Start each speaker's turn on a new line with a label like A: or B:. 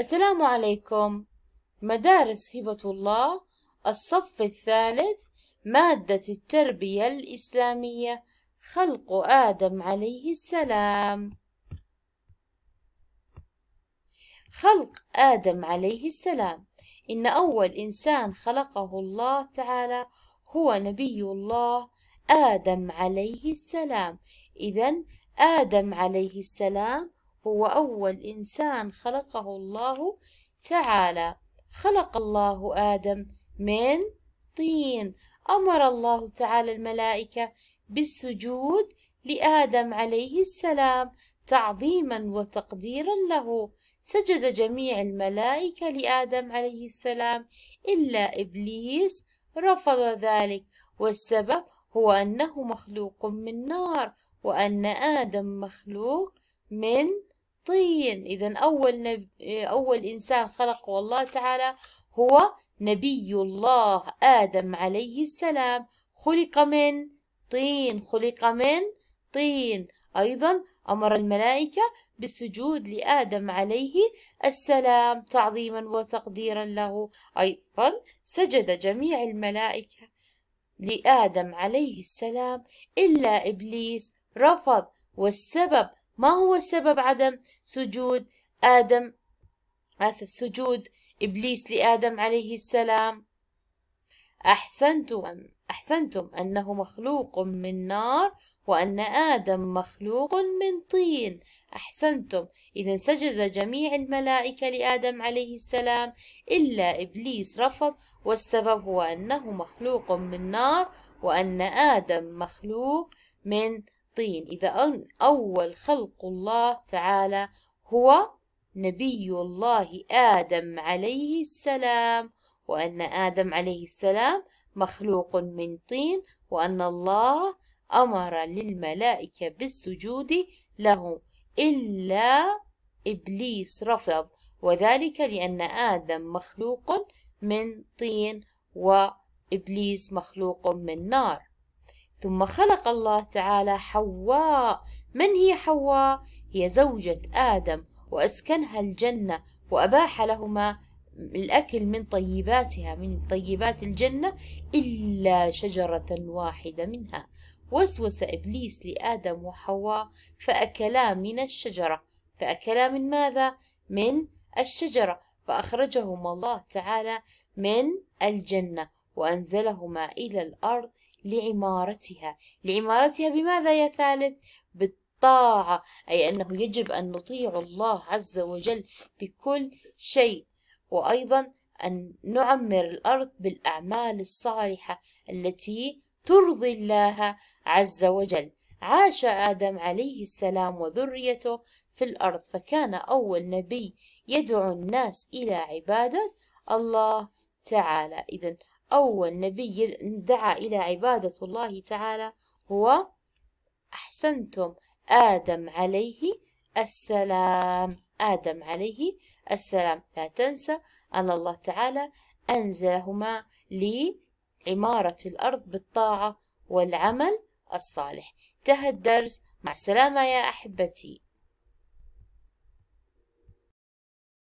A: السلام عليكم مدارس هبة الله الصف الثالث مادة التربية الإسلامية خلق آدم عليه السلام خلق آدم عليه السلام إن أول إنسان خلقه الله تعالى هو نبي الله آدم عليه السلام إذا آدم عليه السلام هو أول إنسان خلقه الله تعالى خلق الله آدم من طين أمر الله تعالى الملائكة بالسجود لآدم عليه السلام تعظيما وتقديرا له سجد جميع الملائكة لآدم عليه السلام إلا إبليس رفض ذلك والسبب هو أنه مخلوق من نار وأن آدم مخلوق من طين إذا أول نب... أول إنسان خلقه الله تعالى هو نبي الله آدم عليه السلام خلق من طين خلق من طين أيضا أمر الملائكة بالسجود لآدم عليه السلام تعظيما وتقديرا له أيضا سجد جميع الملائكة لآدم عليه السلام إلا إبليس رفض والسبب ما هو سبب عدم سجود آدم آسف سجود إبليس لآدم عليه السلام أحسنتم أحسنتم أنه مخلوق من نار وأن آدم مخلوق من طين أحسنتم إذا سجد جميع الملائكة لآدم عليه السلام إلا إبليس رفض والسبب هو أنه مخلوق من نار وأن آدم مخلوق من الطين إذا أن أول خلق الله تعالى هو نبي الله آدم عليه السلام وأن آدم عليه السلام مخلوق من طين وأن الله أمر للملائكة بالسجود له إلا إبليس رفض وذلك لأن آدم مخلوق من طين وإبليس مخلوق من نار ثم خلق الله تعالى حواء من هي حواء هي زوجة آدم وأسكنها الجنة وأباح لهما الأكل من طيباتها من طيبات الجنة إلا شجرة واحدة منها وسوس إبليس لآدم وحواء فأكلا من الشجرة فأكلا من ماذا؟ من الشجرة فأخرجهما الله تعالى من الجنة وأنزلهما إلى الأرض لعمارتها لعمارتها بماذا يا ثالث بالطاعة أي أنه يجب أن نطيع الله عز وجل في كل شيء وأيضا أن نعمر الأرض بالأعمال الصالحة التي ترضي الله عز وجل عاش آدم عليه السلام وذريته في الأرض فكان أول نبي يدعو الناس إلى عبادة الله تعالى إذا أول نبي دعا إلى عبادة الله تعالى هو أحسنتم آدم عليه السلام آدم عليه السلام لا تنسى أن الله تعالى أنزلهما لعمارة الأرض بالطاعة والعمل الصالح انتهى الدرس مع السلامة يا أحبتي